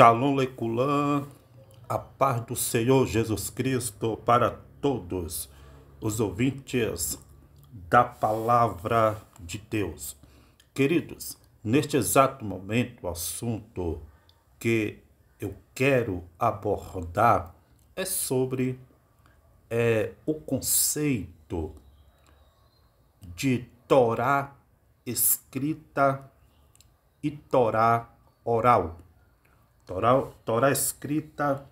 Shalom Leculan, a paz do Senhor Jesus Cristo para todos os ouvintes da palavra de Deus. Queridos, neste exato momento, o assunto que eu quero abordar é sobre é, o conceito de Torá escrita e Torá oral Torá, Torá escrita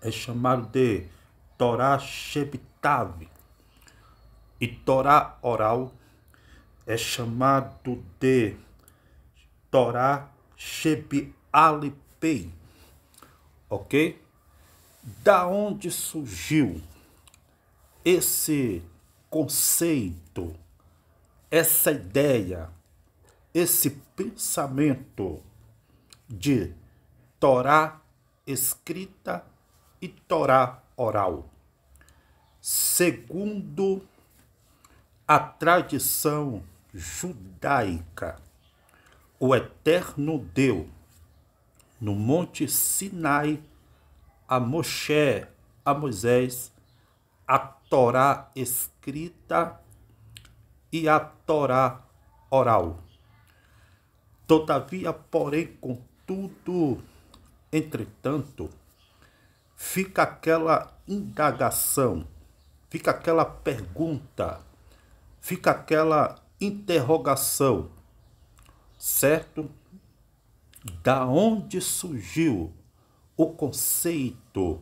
é chamado de Torá Shebitav. E Torá oral é chamado de Torá Shebialipei. Ok? Da onde surgiu esse conceito, essa ideia, esse pensamento de Torá escrita e Torá oral. Segundo a tradição judaica, o Eterno deu no Monte Sinai a Moshe, a Moisés, a Torá escrita e a Torá oral. Todavia, porém, contudo, Entretanto, fica aquela indagação, fica aquela pergunta, fica aquela interrogação, certo? Da onde surgiu o conceito,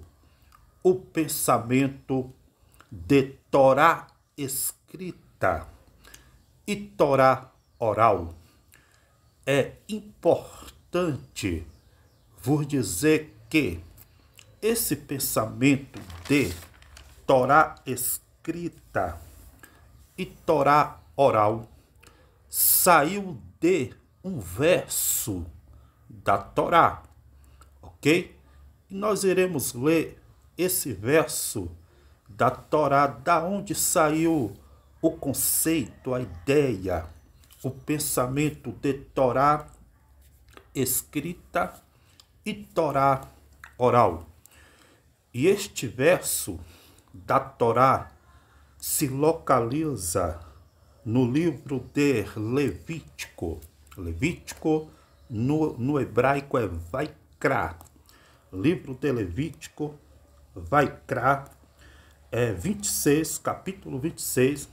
o pensamento de Torá escrita e Torá oral? É importante vos dizer que esse pensamento de Torá escrita e Torá oral saiu de um verso da Torá, ok? E nós iremos ler esse verso da Torá, da onde saiu o conceito, a ideia, o pensamento de Torá escrita e Torá oral. E este verso da Torá se localiza no livro de Levítico. Levítico no, no hebraico é Vaikra. Livro de Levítico, Vaikra, é 26, capítulo 26,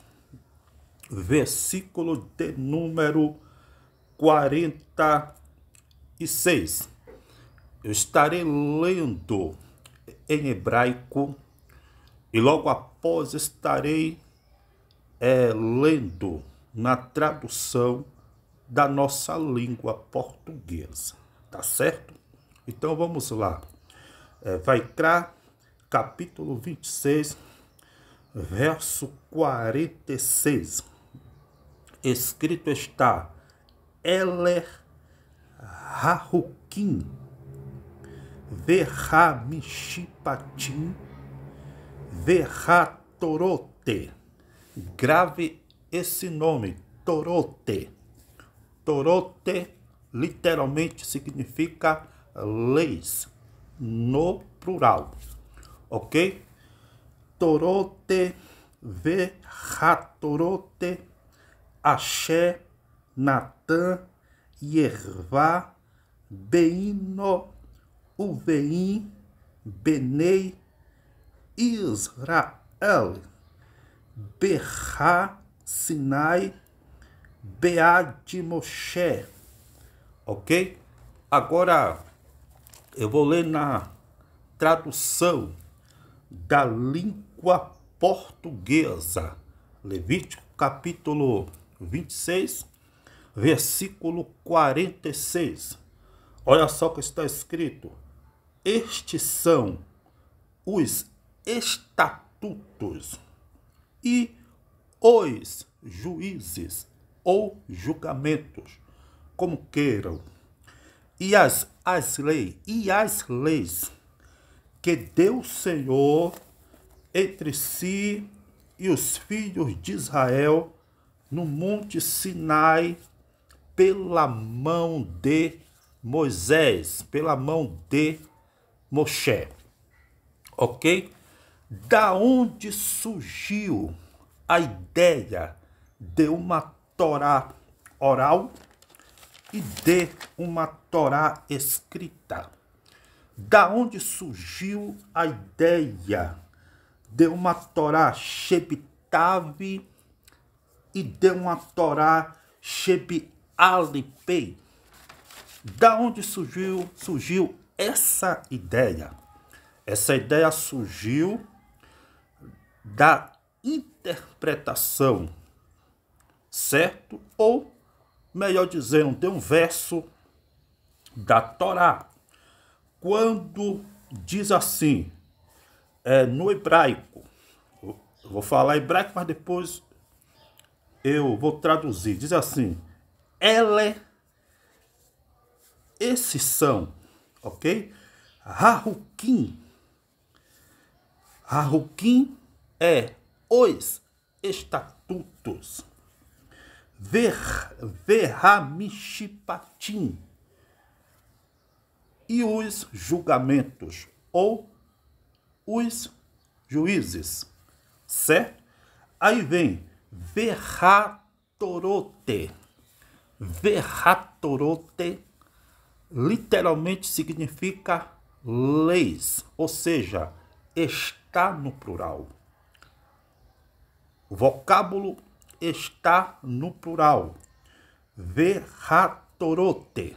versículo de número 46. Eu estarei lendo em hebraico e logo após estarei é, lendo na tradução da nossa língua portuguesa, tá certo? Então vamos lá. É, eh, entrar capítulo 26, verso 46. Escrito está: Eler Harukim Verramishipatim, Verratorote. Grave esse nome, Torote. Torote literalmente significa leis, no plural, ok? Torote, Verratorote, Axé, Natan, Yervá, Beino, Uveim, Benei, Israel, Berra, Sinai, Bead Moshe. Ok? Agora eu vou ler na tradução da língua portuguesa. Levítico capítulo 26, versículo 46. Olha só o que está escrito. Estes são os estatutos e os juízes ou julgamentos, como queiram, e as, as leis e as leis que deu o Senhor entre si e os filhos de Israel no monte Sinai pela mão de Moisés, pela mão de Moshe. Ok? Da onde surgiu a ideia de uma Torá oral e de uma Torá escrita? Da onde surgiu a ideia de uma Torá Shebitave e de uma Torá Shebialipei? Da onde surgiu, surgiu essa ideia, essa ideia surgiu da interpretação, certo? Ou, melhor dizendo, de um verso da Torá, quando diz assim, é, no hebraico, vou falar hebraico, mas depois eu vou traduzir, diz assim, ela, esses são ok? Harukin. Harukin é os estatutos. Ver, verramishipatim. E os julgamentos ou os juízes, certo? Aí vem verratorote. Verratorote literalmente significa leis, ou seja, está no plural. O vocábulo está no plural. Verratorote.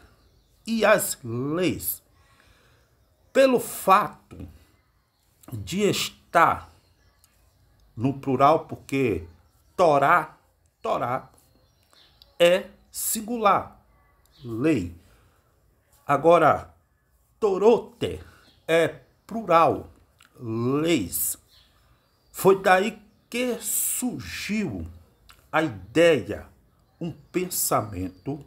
E as leis. Pelo fato de estar no plural, porque Torá, Torá é singular, lei. Agora, torote é plural, leis. Foi daí que surgiu a ideia, um pensamento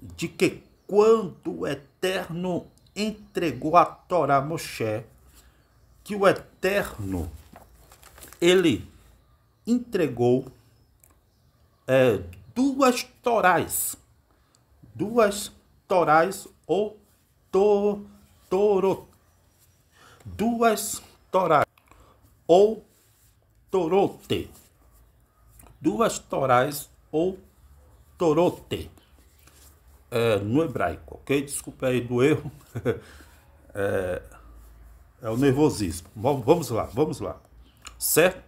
de que quando o Eterno entregou a Torá a Moshe, que o Eterno ele entregou é, duas torais, duas torais ou to, toro, duas torais, ou torote, duas torais ou torote, é, no hebraico, ok? desculpe aí do erro, é, é o nervosismo. Vamos lá, vamos lá, certo?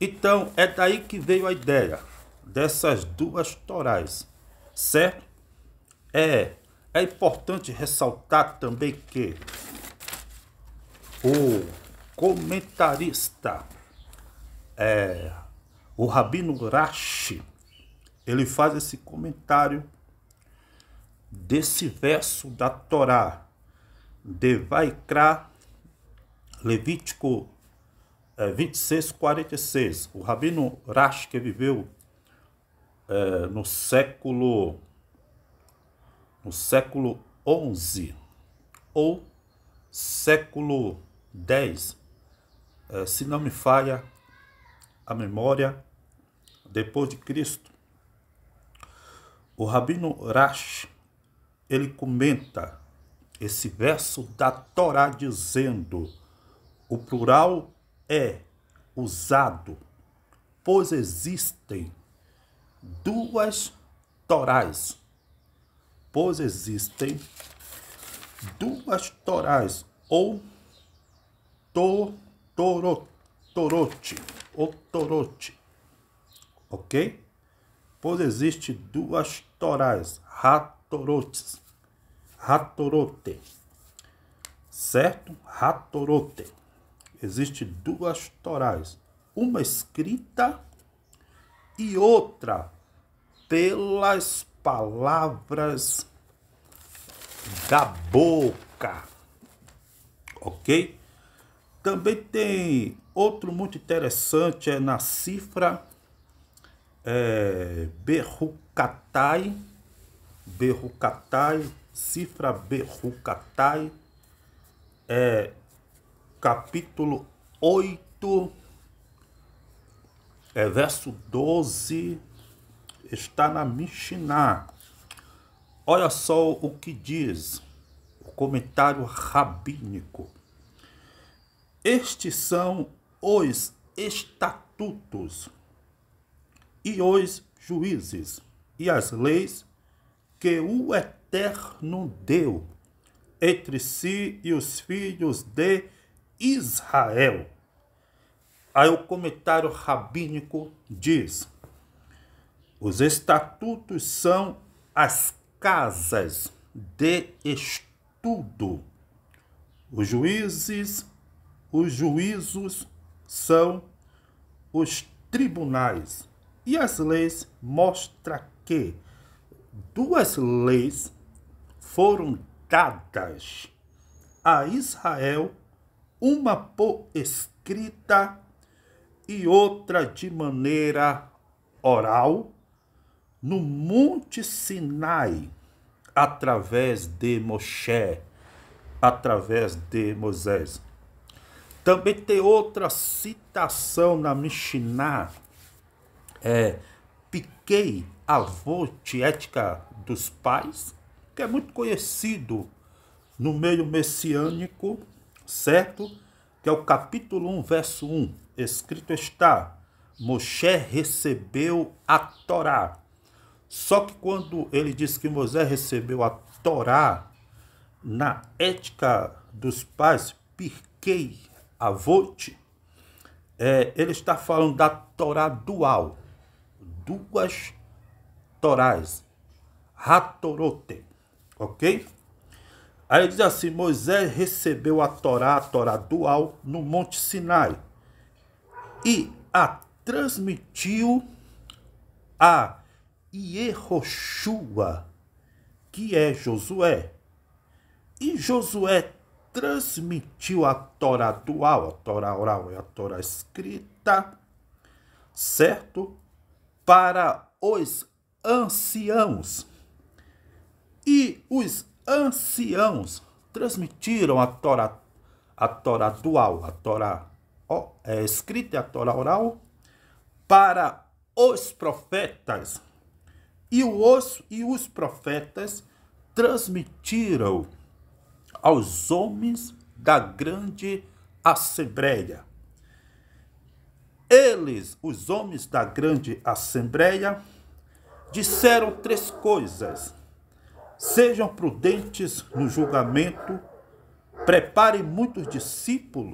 Então, é daí que veio a ideia dessas duas torais, certo? É é importante ressaltar também que o comentarista, é, o Rabino Rashi, ele faz esse comentário desse verso da Torá, de Vaikra, Levítico é, 26, 46. O Rabino Rashi, que viveu é, no século no século XI ou século X, eh, se não me falha a memória, depois de Cristo. O Rabino Rash, ele comenta esse verso da Torá dizendo: o plural é usado, pois existem duas Torais, pois existem duas torais ou to, toro, torote, ou torote, ok? Pois existe duas torais, ratorotes, ratorote, certo? Ratorote. Existe duas torais, uma escrita e outra pelas palavras da boca. Ok? Também tem outro muito interessante, é na cifra é, Berrucatai, Berrucatai, cifra Berrucatai, é, capítulo 8, é, verso 12, está na Mishnah. Olha só o que diz o comentário rabínico. Estes são os estatutos e os juízes e as leis que o Eterno deu entre si e os filhos de Israel. Aí o comentário rabínico diz: os estatutos são as casas de estudo. Os juízes, os juízos são os tribunais. E as leis mostram que duas leis foram dadas a Israel, uma por escrita e outra de maneira oral no Monte Sinai, através de Moshe, através de Moisés. Também tem outra citação na Mishnah, é Piquei, avô de ética dos pais, que é muito conhecido no meio messiânico, certo? Que é o capítulo 1, verso 1. Escrito está: Moshe recebeu a Torá só que quando ele diz que Moisés recebeu a Torá na ética dos pais, Pirkei Avot, é, ele está falando da Torá dual, duas Torás, Ratorote, ok? Aí diz assim: Moisés recebeu a Torá, a Torá dual, no Monte Sinai e a transmitiu a Iehoshua, que é Josué. E Josué transmitiu a Torá atual, a Torá oral e a Torá escrita, certo? Para os anciãos. E os anciãos transmitiram a Torá, a Torá dual, a Torá é, escrita e a Torá oral, para os profetas e os, e os profetas transmitiram aos homens da grande assembleia. Eles, os homens da grande assembleia, disseram três coisas: sejam prudentes no julgamento, preparem muitos discípulos